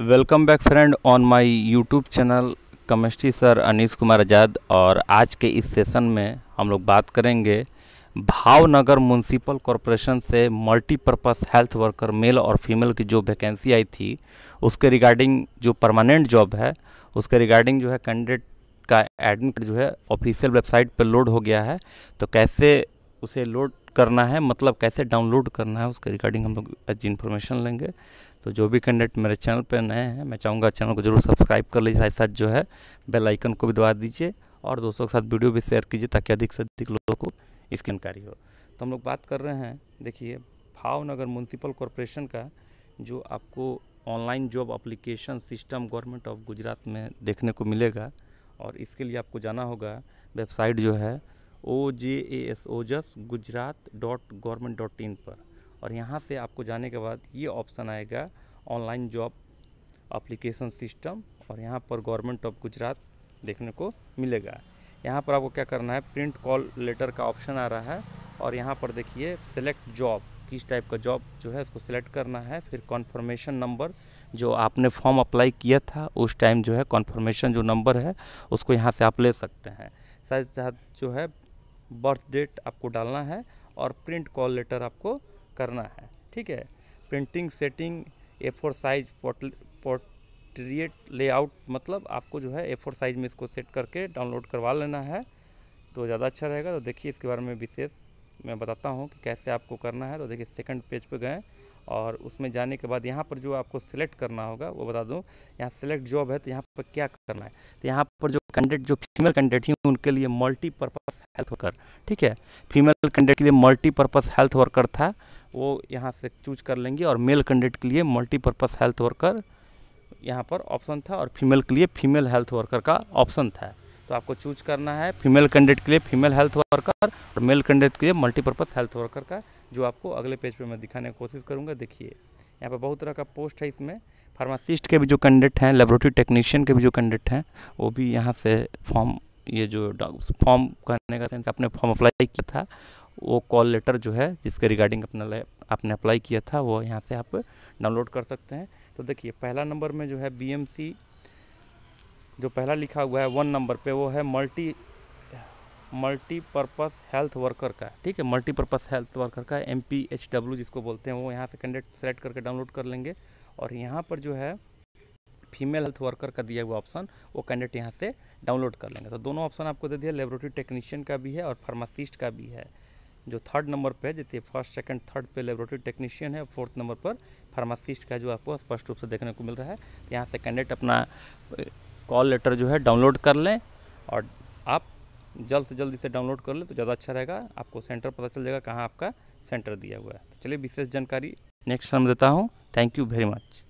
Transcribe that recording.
welcome back friend on my YouTube channel chemistry sir Anis Kumar Azad और आज के इस सेशन में हम लोग बात करेंगे भावनगर म्यूनसिपल कॉरपोरेशन से मल्टीपर्पज़ हेल्थ वर्कर मेल और फीमेल की जो वैकेंसी आई थी उसके रिगार्डिंग जो परमानेंट जॉब है उसके रिगार्डिंग जो है कैंडिडेट का एडमिट जो है ऑफिशियल वेबसाइट पर लोड हो गया है तो कैसे उसे लोड करना है मतलब कैसे डाउनलोड करना है उसके रिगार्डिंग हम लोग आज इन्फॉर्मेशन लेंगे तो जो भी कैंडिडेट मेरे चैनल पर नए हैं मैं चाहूँगा चैनल को जरूर सब्सक्राइब कर लीजिए साथ साथ जो है बेल आइकन को भी दबा दीजिए और दोस्तों के साथ वीडियो भी शेयर कीजिए ताकि अधिक से अधिक लोगों को इसकी जानकारी हो तो हम लोग बात कर रहे हैं देखिए भावनगर म्यूनसिपल कॉरपोरेशन का जो आपको online job application system government of Gujarat में देखने को मिलेगा और इसके लिए आपको जाना होगा वेबसाइट जो है O J A S Ojas Gujarat dot government dot in पर और यहाँ से आपको जाने के बाद ये ऑप्शन आएगा ऑनलाइन जॉब अप्लीकेशन सिस्टम और यहाँ पर गवर्नमेंट ऑफ गुजरात देखने को मिलेगा यहाँ पर आपको क्या करना है प्रिंट कॉल लेटर का ऑप्शन आ रहा है और यहाँ पर देखिए सेलेक्ट जॉब किस टाइप का जॉब जो है उसको सेलेक्ट करना है फिर कॉन्फर्मेशन नंबर जो आपने फॉर्म अप्लाई किया था उस टाइम जो है कॉन्फर्मेशन जो नंबर है उसको यहाँ से आप ले सकते हैं साथ साथ जो है बर्थ डेट आपको डालना है और प्रिंट कॉल लेटर आपको करना है ठीक है printing setting A four size portrait layout मतलब आपको जो है ए फोर साइज में इसको सेट करके डाउनलोड करवा लेना है तो ज़्यादा अच्छा रहेगा तो देखिए इसके बारे में विशेष मैं बताता हूँ कि कैसे आपको करना है तो देखिए सेकंड पेज पे गए और उसमें जाने के बाद यहाँ पर जो आपको सेलेक्ट करना होगा वो बता दूँ यहाँ सेलेक्ट जॉब है तो यहाँ पर क्या करना है तो यहाँ पर जो कैंडिडेट जो फीमेल कैंडिडेट हैं उनके लिए मल्टीपर्पज़ हेल्थ वर्कर ठीक है फीमेल कैंडिडेट के लिए मल्टीपर्पज़ हेल्थ वर्कर था वो यहाँ से चूज कर लेंगे और मेल कैंडिडेट के लिए मल्टीपर्पज़ हेल्थ वर्कर यहाँ पर ऑप्शन था और फीमेल के लिए फीमेल हेल्थ वर्कर का ऑप्शन था तो आपको चूज करना है फीमेल कैंडिडेट के लिए फीमेल हेल्थ वर्कर और मेल कैंडिडेट के लिए मल्टीपर्पज़ हेल्थ वर्कर का जो आपको अगले पेज पर मैं दिखाने की कोशिश करूँगा देखिए यहाँ पर बहुत तरह का पोस्ट है इसमें फार्मासिस्ट के भी जो कैंडिडेट हैं लेबोरेटरी टेक्नीशियन के भी जो कैंडिडेट हैं वो भी यहाँ से फॉर्म ये जो फॉर्म करने का था इनका अपने फॉर्म अप्लाई किया था वो कॉल लेटर जो है जिसके रिगार्डिंग अपना आपने अप्लाई किया था वो यहाँ से आप डाउनलोड कर सकते हैं तो देखिए पहला नंबर में जो है बीएमसी जो पहला लिखा हुआ है वन नंबर पे वो है मल्टी मल्टीपर्पज़ हेल्थ वर्कर का ठीक है मल्टीपर्पज़ हेल्थ वर्कर का एम पी एच डब्ल्यू जिसको बोलते हैं वो यहाँ से कैंडिडेट सेलेक्ट करके डाउनलोड कर लेंगे और यहाँ पर जो है फीमेल हेल्थ वर्कर का दिया हुआ ऑप्शन वो कैंडिडेट यहाँ से डाउनलोड कर लेंगे तो दोनों ऑप्शन आपको दे दिया लेबोरेटरी टेक्नीशियन का भी है और फार्मासिस्ट का भी है जो थर्ड नंबर पे है जैसे फर्स्ट सेकंड थर्ड पे लेबोरेटरी टेक्नीशियन है फोर्थ नंबर पर फार्मासिस्ट का जो आपको स्पष्ट रूप से देखने को मिल रहा है यहाँ से कैंडिडेट अपना कॉल लेटर जो है डाउनलोड कर लें और आप जल्द से जल्द इसे डाउनलोड कर लें तो ज़्यादा अच्छा रहेगा आपको सेंटर पता चल जाएगा कहाँ आपका सेंटर दिया हुआ है तो चलिए विशेष जानकारी नेक्स्ट समय देता हूँ थैंक यू वेरी मच